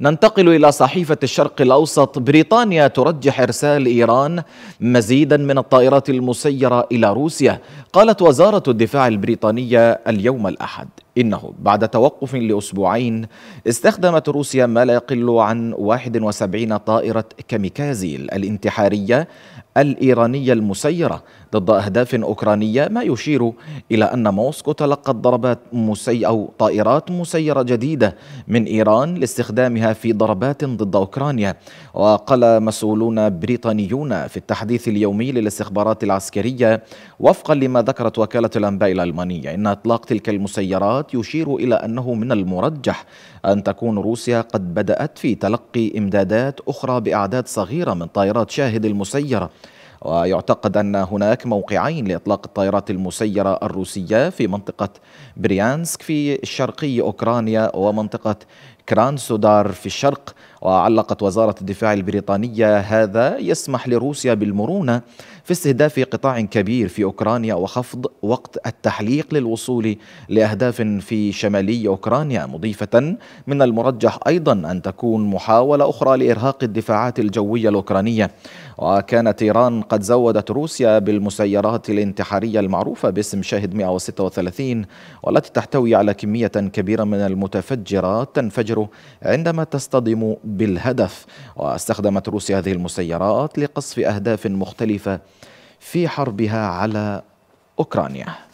ننتقل إلى صحيفة الشرق الأوسط بريطانيا ترجح إرسال إيران مزيدا من الطائرات المسيرة إلى روسيا قالت وزارة الدفاع البريطانية اليوم الأحد إنه بعد توقف لأسبوعين استخدمت روسيا ما لا يقل عن 71 طائرة كاميكازي الانتحارية الإيرانية المسيرة ضد أهداف أوكرانية ما يشير إلى أن موسكو تلقت ضربات مسي أو طائرات مسيرة جديدة من إيران لاستخدامها في ضربات ضد أوكرانيا وقال مسؤولون بريطانيون في التحديث اليومي للاستخبارات العسكرية وفقا لما ذكرت وكالة الأنباء الألمانية إن إطلاق تلك المسيرات الخبرات يشير إلى أنه من المرجح أن تكون روسيا قد بدأت في تلقي إمدادات أخرى بأعداد صغيرة من طائرات شاهد المسيرة ويعتقد أن هناك موقعين لإطلاق الطائرات المسيرة الروسية في منطقة بريانسك في شرقي أوكرانيا ومنطقة كرانسودار في الشرق وعلقت وزارة الدفاع البريطانية هذا يسمح لروسيا بالمرونة في استهداف قطاع كبير في أوكرانيا وخفض وقت التحليق للوصول لأهداف في شمالي أوكرانيا مضيفة من المرجح أيضا أن تكون محاولة أخرى لإرهاق الدفاعات الجوية الأوكرانية وكانت إيران قد زودت روسيا بالمسيرات الانتحارية المعروفة باسم شاهد 136 والتي تحتوي على كمية كبيرة من المتفجرات تنفجر عندما تصطدم بالهدف واستخدمت روسيا هذه المسيرات لقصف أهداف مختلفة في حربها على أوكرانيا